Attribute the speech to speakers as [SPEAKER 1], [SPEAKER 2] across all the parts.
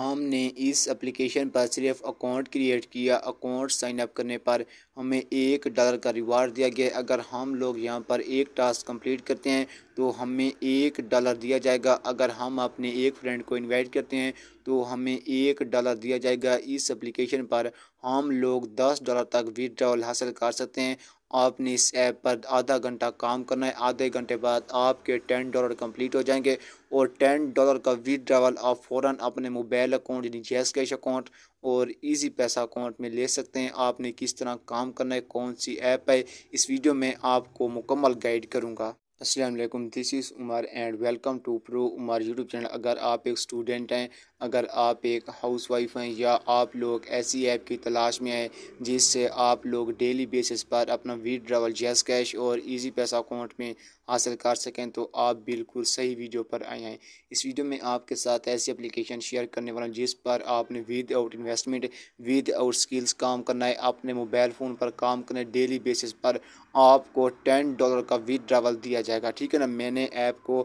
[SPEAKER 1] हमने इस एप्लीकेशन पर सिर्फ अकाउंट क्रिएट किया अकाउंट साइन अप करने पर हमें एक डॉलर का रिवार्ड दिया गया अगर हम लोग यहाँ पर एक टास्क कंप्लीट करते हैं तो हमें एक डॉलर दिया जाएगा अगर हम अपने एक फ्रेंड को इनवाइट करते हैं तो हमें एक डॉलर दिया जाएगा इस एप्लीकेशन पर हम लोग दस डॉलर तक विदड्रॉल हासिल कर सकते हैं आपने इस ऐप पर आधा घंटा काम करना है आधे घंटे बाद आपके टेन डॉलर कंप्लीट हो जाएंगे और टेन डॉलर का विदड्रावल आप फ़ौर अपने मोबाइल अकाउंट यानी जैस कैश अकाउंट और इजी पैसा अकाउंट में ले सकते हैं आपने किस तरह काम करना है कौन सी ऐप है इस वीडियो में आपको मुकम्मल गाइड करूँगा असलम this is Umar and welcome to pro Umar YouTube channel अगर आप एक स्टूडेंट हैं अगर आप एक हाउस वाइफ हैं या आप लोग ऐसी ऐप की तलाश में हैं जिससे आप लोग डेली बेसिस पर अपना विड्रावल जैस कैश और इजी पैसा अकाउंट में हासिल कर सकें तो आप बिल्कुल सही वीडियो पर आए हैं इस वीडियो में आपके साथ ऐसी एप्लीकेशन शेयर करने वाला जिस पर आपने without investment without skills काम करना है अपने मोबाइल फ़ोन पर काम करना है डेली बेसिस पर आपको टेन डॉलर का विड्रावल दिया जाएगा ठीक है ना मैंने ऐप को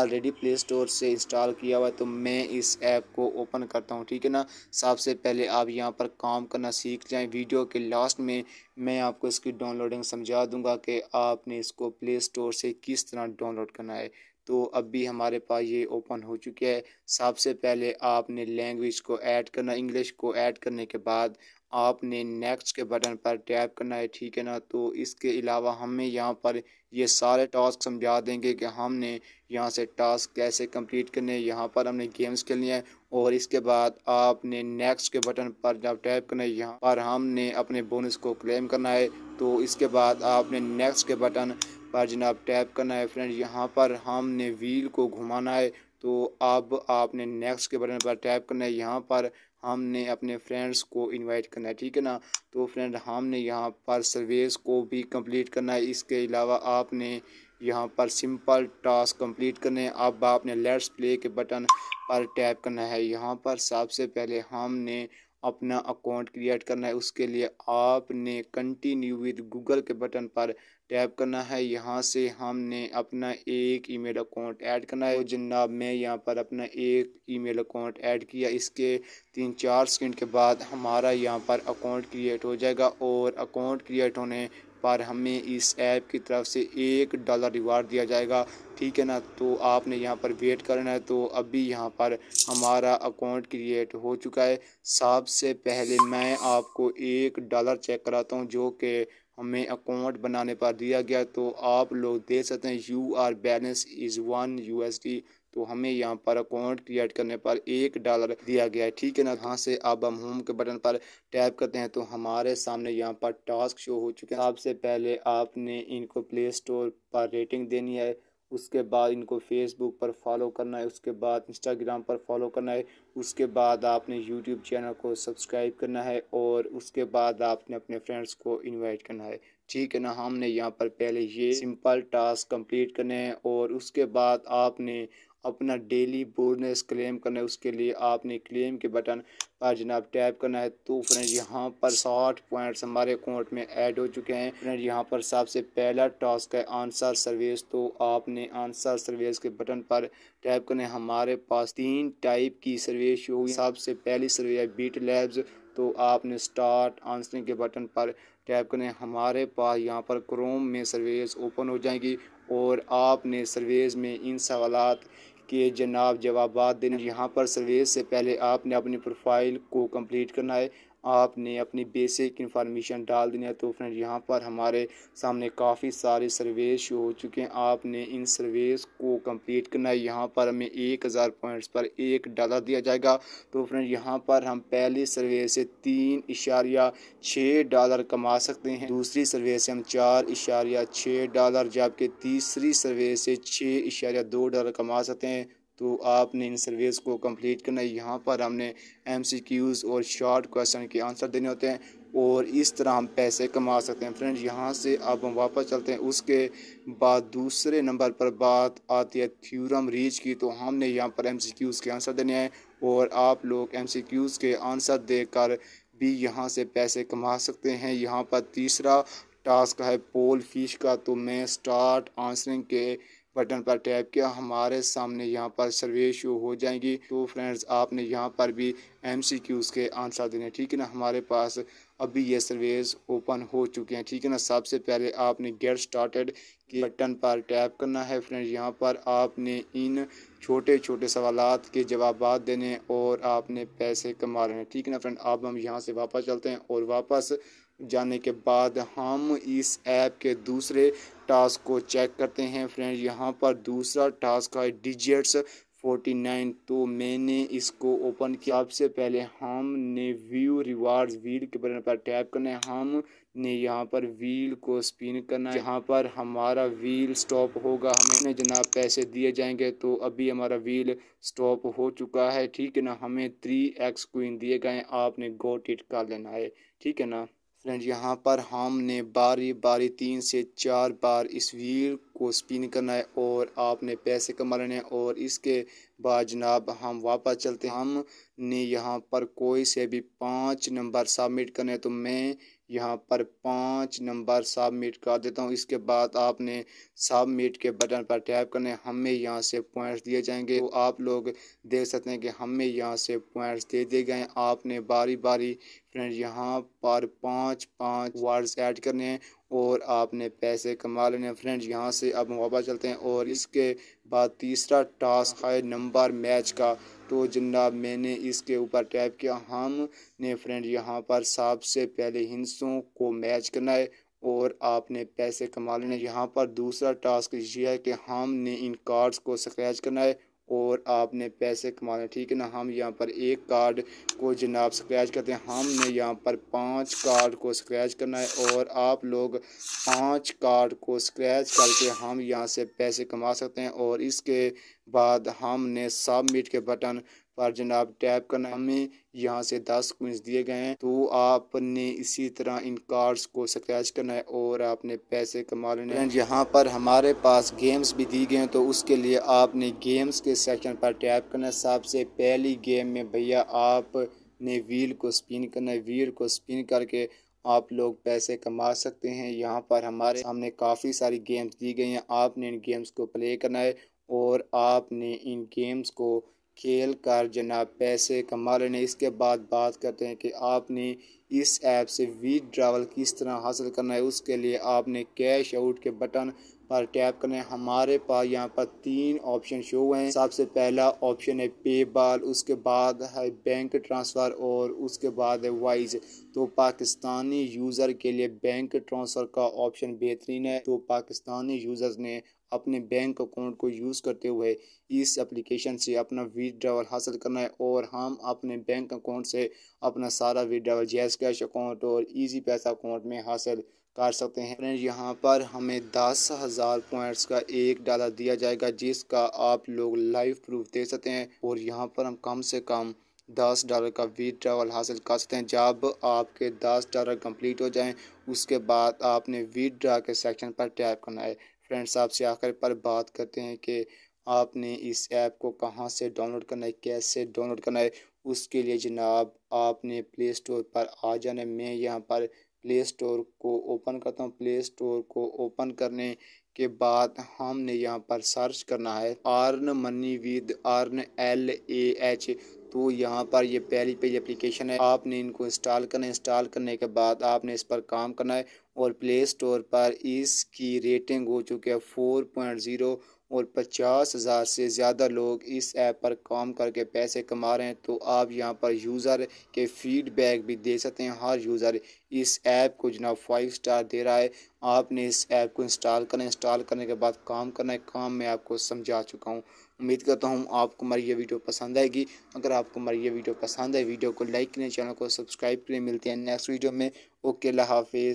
[SPEAKER 1] ऑलरेडी प्ले स्टोर से इंस्टॉल किया हुआ है तो मैं इस ऐप को ओपन करता हूँ ठीक है ना सबसे पहले आप यहाँ पर काम करना सीख जाएँ वीडियो के लास्ट में मैं आपको इसकी डाउनलोडिंग समझा दूँगा कि आपने इसको प्ले स्टोर से किस तरह डाउनलोड करना है तो अब भी हमारे पास ये ओपन हो चुके है सबसे पहले आपने लैंग्वेज को ऐड करना इंग्लिश को ऐड करने के बाद आपने नेक्स्ट के बटन पर टैप करना है ठीक है ना तो इसके अलावा हमें यहाँ पर ये सारे टास्क समझा देंगे कि हमने यहाँ से टास्क कैसे कंप्लीट करने हैं यहाँ पर हमने गेम्स खेलने हैं और इसके बाद आपने नेक्स्ट के बटन पर जब टैप करना है यहाँ पर हमने अपने बोनस को क्लेम करना है तो इसके बाद आपने नेक्स्ट के बटन पर जनाब टैप करना है फ्रेंड यहाँ पर हमने व्हील को घुमाना है तो अब आपने नेक्स्ट के बटन पर टैप करना है यहाँ पर हमने अपने फ्रेंड्स को इनवाइट करना है ठीक है ना तो फ्रेंड हमने यहाँ पर सर्वेस को भी कंप्लीट करना है इसके अलावा आपने यहाँ पर सिंपल टास्क कंप्लीट करने अब आपने लेट्स प्ले के बटन पर टैप करना है यहाँ पर सबसे पहले हमने अपना अकाउंट क्रिएट करना है उसके लिए आपने कंटिन्यू विद गूगल के बटन पर टैप करना है यहाँ से हमने अपना एक ईमेल अकाउंट ऐड करना है जनाब मैं यहाँ पर अपना एक ईमेल अकाउंट ऐड किया इसके तीन चार सेकंड के बाद हमारा यहाँ पर अकाउंट क्रिएट हो जाएगा और अकाउंट क्रिएट होने पर हमें इस ऐप की तरफ से एक डॉलर रिवार्ड दिया जाएगा ठीक है ना तो आपने यहाँ पर वेट करना है तो अभी यहाँ पर हमारा अकाउंट क्रिएट हो चुका है सबसे पहले मैं आपको एक डॉलर चेक कराता हूँ जो कि हमें अकाउंट बनाने पर दिया गया तो आप लोग देख सकते हैं your balance is one U S D तो हमें यहाँ पर अकाउंट क्रिएट करने पर एक डॉलर दिया गया है ठीक है ना यहाँ से अब हम होम के बटन पर टैप करते हैं तो हमारे सामने यहाँ पर टास्क शो हो चुके हैं आपसे पहले आपने इनको प्ले स्टोर पर रेटिंग देनी है उसके बाद इनको फेसबुक पर फॉलो करना है उसके बाद इंस्टाग्राम पर फॉलो करना है उसके बाद आपने यूट्यूब चैनल को सब्सक्राइब करना है और उसके बाद आपने अपने फ्रेंड्स को इनवाइट करना है ठीक है ना हमने यहाँ पर पहले ये सिंपल टास्क कंप्लीट करने हैं और उसके बाद आपने अपना डेली बोनस क्लेम करना है उसके लिए आपने क्लेम के बटन पर जनाब टैप करना है तो फ्रेंड यहाँ पर साठ पॉइंट्स हमारे अकाउंट में ऐड हो चुके हैं फ्रेंड यहाँ पर सबसे पहला टास्क है आंसर सर्विस तो आपने आंसर सर्विस के बटन पर टैप करना है हमारे पास तीन टाइप की सर्विस होगी सबसे पहली सर्विस है बीट लैब्स तो आपने स्टार्ट आंसरिंग के बटन पर टैप करने हमारे पास यहाँ पर क्रोम में सर्विस ओपन हो जाएगी और आपने सर्वेस में इन सवाल कि जनाब जवाब दिन यहाँ पर सर्विस से पहले आपने अपनी प्रोफाइल को कंप्लीट करना है आपने अपनी बेसिक इन्फॉर्मेशन डाल देनी है तो फ्रेंड यहाँ पर हमारे सामने काफ़ी सारे सर्वेस शो हो चुके हैं आपने इन सर्वेस को कंप्लीट करना है यहाँ पर हमें एक हज़ार पॉइंट्स पर एक डॉलर दिया जाएगा तो फ्रेंड यहाँ पर हम पहले सर्वे से तीन इशारिया छः डॉलर कमा सकते हैं दूसरी सर्वे से हम चार इशारिया छः डॉलर जबकि तीसरी सर्वे से छः इशारिया दो डॉलर कमा सकते हैं तो आपने इन सर्वेज को कंप्लीट करना है यहाँ पर हमने एमसीक्यूज़ और शॉर्ट क्वेश्चन के आंसर देने होते हैं और इस तरह हम पैसे कमा सकते हैं फ्रेंड्स यहाँ से अब हम वापस चलते हैं उसके बाद दूसरे नंबर पर बात आती है थ्यूरम रीच की तो हमने यहाँ पर क्यूज़ के आंसर देने हैं और आप लोग क्यूज़ के आंसर देकर भी यहाँ से पैसे कमा सकते हैं यहाँ पर तीसरा टास्क है पोल फिश का तो मैं स्टार्ट आंसरिंग के बटन पर टैप किया हमारे सामने यहाँ पर सर्वे शो हो जाएंगी तो फ्रेंड्स आपने यहाँ पर भी एम सी क्यूज़ के आंसर देने ठीक है ना हमारे पास अभी ये सर्वेज ओपन हो चुके हैं ठीक है ना सबसे पहले आपने गेट स्टार्टेड के बटन पर टैप करना है फ्रेंड्स यहाँ पर आपने इन छोटे छोटे सवाल के जवाब देने और आपने पैसे कमा रहे हैं ठीक है ना फ्रेंड अब हम यहाँ से वापस चलते हैं और वापस जाने के बाद हम इस ऐप के दूसरे टास्क को चेक करते हैं फ्रेंड यहाँ पर दूसरा टास्क है डिजिट्स फोर्टी नाइन तो मैंने इसको ओपन किया सबसे पहले हमने व्यू रिवार्ड्स व्हील के बटन पर टैप करना है हमने यहाँ पर व्हील को स्पिन करना है यहाँ पर हमारा व्हील स्टॉप होगा हमें जनाब पैसे दिए जाएंगे तो अभी हमारा व्हील स्टॉप हो चुका है ठीक है ना हमें थ्री एक्स क्वीन दिए गए आपने गोट इट कर लेना है ठीक है ना फ्रेंड यहाँ पर हमने बारी बारी तीन से चार बार इस व्हील को स्पिन करना है और आपने पैसे कमा लेने हैं और इसके बाद जनाब हम वापस चलते हैं हमने यहाँ पर कोई से भी पाँच नंबर सबमिट करने तो मैं यहाँ पर पाँच नंबर सबमिट कर देता हूँ इसके बाद आपने सबमिट के बटन पर टैप करने हमें यहाँ से पॉइंट्स दिए जाएंगे तो आप लोग देख सकते हैं कि हमें यहाँ से पॉइंट्स दे दिए गए आपने बारी बारी फ्रेंड यहाँ पर पाँच पाँच वर्ड्स ऐड करने हैं और आपने पैसे कमा लेने फ्रेंड्स यहाँ से अब मुआबा चलते हैं और इसके बाद तीसरा टास्क है नंबर मैच का तो जनाब मैंने इसके ऊपर टैप किया हमने फ्रेंड यहाँ पर सबसे पहले हिंसों को मैच करना है और आपने पैसे कमा लेने यहाँ पर दूसरा टास्क ये है कि हमने इन कार्ड्स को स्क्रैच करना है और आपने पैसे कमाने ठीक है ना हम यहाँ पर एक कार्ड को जनाब स्क्रैच करते हैं हमने यहाँ पर पांच कार्ड को स्क्रैच करना है और आप लोग पांच कार्ड को स्क्रैच करके हम यहाँ से पैसे कमा सकते हैं और इसके बाद हमने सबमिट के बटन और जनाब टैप करना हमें यहाँ से दस क्विंस दिए गए हैं तो आपने इसी तरह इन कार्ड्स को स्क्रैच करना है और आपने पैसे कमा लेने हैं यहाँ पर हमारे पास गेम्स भी दी गए हैं तो उसके लिए आपने गेम्स के सेक्शन पर टैप करना है सबसे पहली गेम में भैया आपने व्हील को स्पिन करना है व्हील को स्पिन करके आप लोग पैसे कमा सकते हैं यहाँ पर हमारे सामने काफ़ी सारी गेम्स दी गई हैं आपने इन गेम्स को प्ले करना है और आपने इन गेम्स को खेल कर जनाब पैसे कमा लेने इसके बाद बात करते हैं कि आपने इस ऐप से विड्रावल किस तरह हासिल करना है उसके लिए आपने कैश आउट के बटन पर टैप करना है हमारे पास यहाँ पर तीन ऑप्शन शो हुए हैं सबसे पहला ऑप्शन है पे बाल उसके बाद है बैंक ट्रांसफ़र और उसके बाद है वाइज तो पाकिस्तानी यूज़र के लिए बैंक ट्रांसफ़र का ऑप्शन बेहतरीन है तो पाकिस्तानी यूज़र्स ने अपने बैंक अकाउंट को यूज़ करते हुए इस एप्लीकेशन से अपना विड्रावल हासिल करना है और हम अपने बैंक अकाउंट से अपना सारा विड्रावल जैस कैश अकाउंट और इजी पैसा अकाउंट में हासिल कर सकते हैं फ्रेंड्स यहाँ पर हमें दस हज़ार पॉइंट्स का एक डॉलर दिया जाएगा जिसका आप लोग लाइव प्रूफ दे सकते हैं और यहाँ पर हम कम से कम दस डॉलर का ड्रावल हासिल कर सकते हैं जब आपके दस डॉलर कंप्लीट हो जाएं उसके बाद आपने विड्रा के सेक्शन पर टैप करना है फ्रेंड्स आपसे आखिर पर बात करते हैं कि आपने इस ऐप को कहाँ से डाउनलोड करना है कैसे डाउनलोड करना है उसके लिए जनाब आपने प्ले स्टोर पर आ जाना है मैं यहाँ पर प्ले स्टोर को ओपन करता हूँ प्ले स्टोर को ओपन करने के बाद हमने यहाँ पर सर्च करना है earn money with earn L A H तो यहाँ पर ये पहली पेज एप्लीकेशन है आपने इनको इंस्टॉल करना है इंस्टॉल करने के बाद आपने इस पर काम करना है और प्ले स्टोर पर इसकी रेटिंग हो चुकी है फोर पॉइंट ज़ीरो और पचास हज़ार से ज़्यादा लोग इस ऐप पर काम करके पैसे कमा रहे हैं तो आप यहाँ पर यूज़र के फीडबैक भी दे सकते हैं हर यूज़र इस ऐप को जना फाइव स्टार दे रहा है आपने इस ऐप को इंस्टॉल करना इंस्टॉल करने के बाद काम करना है काम मैं आपको समझा चुका हूँ उम्मीद करता हूँ आपको हमारी ये वीडियो पसंद आएगी अगर आपको हमारी ये वीडियो पसंद है वीडियो को लाइक करें चैनल को सब्सक्राइब करें मिलते हैं नेक्स्ट वीडियो में ओके अल्लाह हाफिज़